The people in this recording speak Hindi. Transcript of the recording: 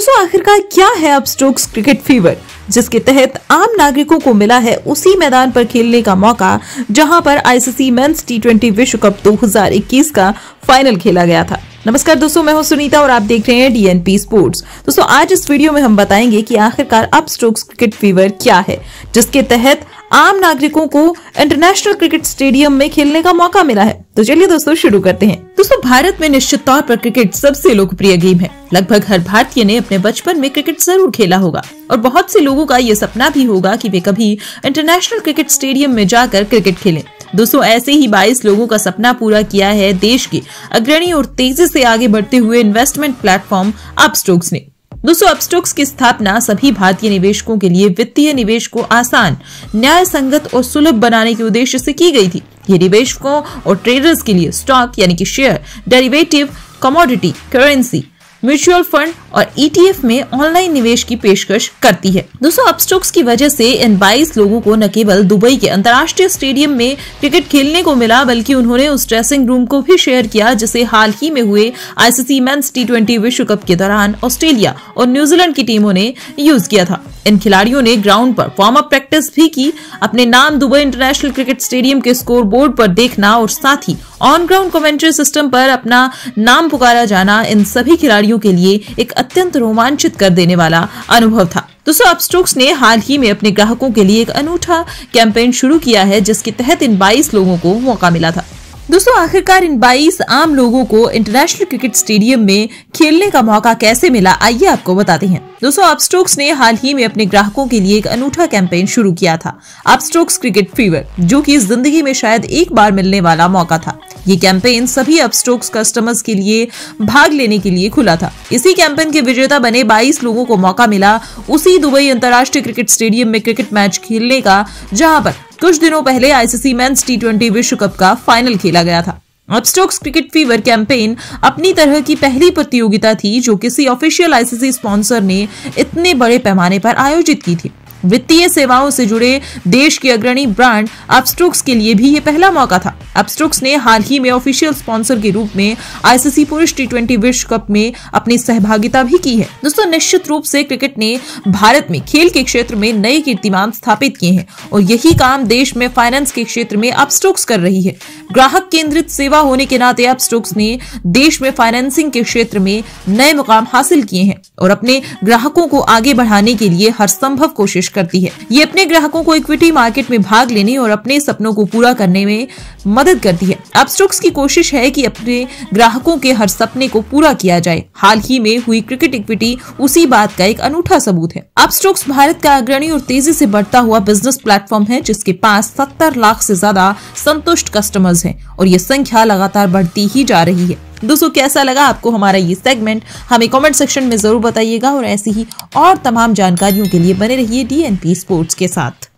दोस्तों आखिरकार क्या है अब स्टोक्स क्रिकेट फीवर जिसके तहत आम नागरिकों को मिला है उसी मैदान पर खेलने का मौका जहां पर आईसीसी मेंस टी विश्व कप 2021 का फाइनल खेला गया था नमस्कार दोस्तों मैं हूं सुनीता और आप देख रहे हैं डीएनपी स्पोर्ट्स दोस्तों आज इस वीडियो में हम बताएंगे कि आखिरकार अब स्ट्रोक्स क्रिकेट फीवर क्या है जिसके तहत आम नागरिकों को इंटरनेशनल क्रिकेट स्टेडियम में खेलने का मौका मिला है तो चलिए दोस्तों शुरू करते हैं दोस्तों भारत में निश्चित तौर पर क्रिकेट सबसे लोकप्रिय गेम है लगभग हर भारतीय ने अपने बचपन में क्रिकेट जरूर खेला होगा और बहुत से लोगों का ये सपना भी होगा कि वे कभी इंटरनेशनल क्रिकेट स्टेडियम में जाकर क्रिकेट खेलें दोस्तों ऐसे ही 22 लोगों का सपना पूरा किया है देश के अग्रणी और तेजी से आगे बढ़ते हुए इन्वेस्टमेंट प्लेटफॉर्म अपस्टोक्स ने दोस्तों अपस्टोक्स की स्थापना सभी भारतीय निवेशकों के लिए वित्तीय निवेश को आसान न्याय संगत और सुलभ बनाने के उद्देश्य से की गई थी ये निवेशकों और ट्रेडर्स के लिए स्टॉक यानी कि share derivative commodity currency mutual fund और ईटीएफ e में ऑनलाइन निवेश की पेशकश करती है दोस्तों अपस्टोक्स की वजह से इन 22 लोगों को न केवल दुबई के अंतर्राष्ट्रीय स्टेडियम में क्रिकेट खेलने को मिला बल्कि उन्होंने उस ड्रेसिंग रूम को भी शेयर किया जिसे हाल ही में हुए आईसीसी मेंस टी विश्व कप के दौरान ऑस्ट्रेलिया और न्यूजीलैंड की टीमों ने यूज किया था इन खिलाड़ियों ने ग्राउंड पर फॉर्म अप प्रैक्टिस भी की अपने नाम दुबई इंटरनेशनल क्रिकेट स्टेडियम के स्कोर बोर्ड पर देखना और साथ ही ऑन ग्राउंड कमेंट्री सिस्टम पर अपना नाम पुकारा जाना इन सभी खिलाड़ियों खिलाड़ियों के लिए एक अत्यंत रोमांचित कर देने वाला अनुभव था दोस्तों अब स्टोक्स ने हाल ही में अपने ग्राहकों के लिए एक अनूठा कैंपेन शुरू किया है जिसके तहत इन 22 लोगों को मौका मिला था दोस्तों आखिरकार इन 22 आम लोगों को इंटरनेशनल क्रिकेट स्टेडियम में खेलने का मौका कैसे मिला आइए आपको बताते हैं दोस्तों अपस्ट्रोक्स ने हाल ही में अपने ग्राहकों के लिए एक अनूठा कैंपेन शुरू किया था अपस्ट्रोक्स क्रिकेट फीवर जो कि जिंदगी में शायद एक बार मिलने वाला मौका था ये कैंपेन सभी अपस्ट्रोक्स कस्टमर्स के लिए भाग लेने के लिए खुला था इसी कैंपेन के विजेता बने 22 लोगों को मौका मिला उसी दुबई अंतर्राष्ट्रीय क्रिकेट स्टेडियम में क्रिकेट मैच खेलने का जहां पर कुछ दिनों पहले आईसीसी मेंस टी विश्व कप का फाइनल खेला गया था अब स्टोक्स क्रिकेट फीवर कैंपेन अपनी तरह की पहली प्रतियोगिता थी जो किसी ऑफिशियल आईसीसी स्पॉन्सर ने इतने बड़े पैमाने पर आयोजित की थी वित्तीय सेवाओं से जुड़े देश के अग्रणी ब्रांड अपस्ट्रोक्स के लिए भी ये पहला मौका था अपस्ट्रोक्स ने हाल ही में ऑफिशियल स्पॉन्सर के रूप में आईसीसी पुरुष टी ट्वेंटी विश्व कप में अपनी सहभागिता भी की है दोस्तों निश्चित रूप से क्रिकेट ने भारत में खेल के क्षेत्र में नए कीर्तिमान स्थापित किए हैं और यही काम देश में फाइनेंस के क्षेत्र में अपस्ट्रोक्स कर रही है ग्राहक केंद्रित सेवा होने के नाते अपस्ट्रोक्स ने देश में फाइनेंसिंग के क्षेत्र में नए मुकाम हासिल किए हैं और अपने ग्राहकों को आगे बढ़ाने के लिए हर संभव कोशिश करती है ये अपने ग्राहकों को इक्विटी मार्केट में भाग लेने और अपने सपनों को पूरा करने में मदद करती है अब स्टोक्स की कोशिश है कि अपने ग्राहकों के हर सपने को पूरा किया जाए हाल ही में हुई क्रिकेट इक्विटी उसी बात का एक अनूठा सबूत है अब स्टोक्स भारत का अग्रणी और तेजी से बढ़ता हुआ बिजनेस प्लेटफॉर्म है जिसके पास सत्तर लाख से ज्यादा संतुष्ट कस्टमर्स हैं और ये संख्या लगातार बढ़ती ही जा रही है दोस्तों कैसा लगा आपको हमारा ये सेगमेंट हमें कमेंट सेक्शन में ज़रूर बताइएगा और ऐसी ही और तमाम जानकारियों के लिए बने रहिए डी स्पोर्ट्स के साथ